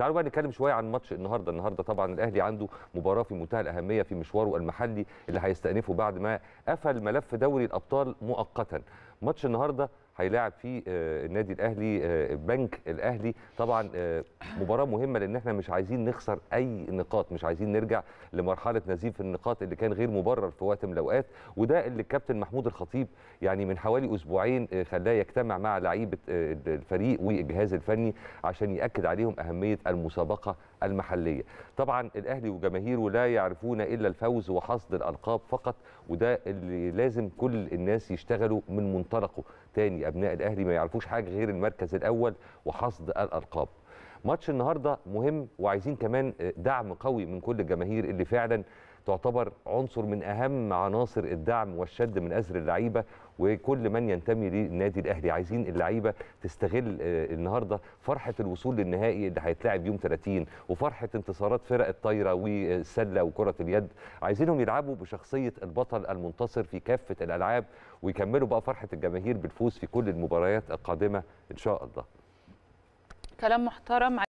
تعالوا بقى نتكلم شويه عن ماتش النهارده، النهارده طبعا الاهلي عنده مباراه في منتهى الاهميه في مشواره المحلي اللي هيستأنفه بعد ما قفل ملف دوري الابطال مؤقتا. ماتش النهارده هيلاعب فيه آه، النادي الاهلي البنك آه، الاهلي طبعا آه، مباراه مهمه لان احنا مش عايزين نخسر اي نقاط مش عايزين نرجع لمرحله نزيف النقاط اللي كان غير مبرر في وقت من الاوقات وده اللي الكابتن محمود الخطيب يعني من حوالي اسبوعين خلاه يجتمع مع لعيبه الفريق والجهاز الفني عشان ياكد عليهم اهميه المسابقه المحليه طبعا الاهلي وجماهيره لا يعرفون الا الفوز وحصد الالقاب فقط وده اللي لازم كل الناس يشتغلوا من منطلقه تاني ابناء الاهلي ما يعرفوش حاجه غير المركز الاول وحصد الالقاب ماتش النهارده مهم وعايزين كمان آه، دعم قوي من كل الجماهير اللي فعلا تعتبر عنصر من اهم عناصر الدعم والشد من ازر اللعيبه وكل من ينتمي للنادي الاهلي عايزين اللعيبه تستغل آه، النهارده فرحه الوصول للنهائي اللي هيتلعب يوم 30 وفرحه انتصارات فرق الطايره والسله وكره اليد عايزينهم يلعبوا بشخصيه البطل المنتصر في كافه الالعاب ويكملوا بقى فرحه الجماهير بالفوز في كل المباريات القادمه ان شاء الله كلام محترم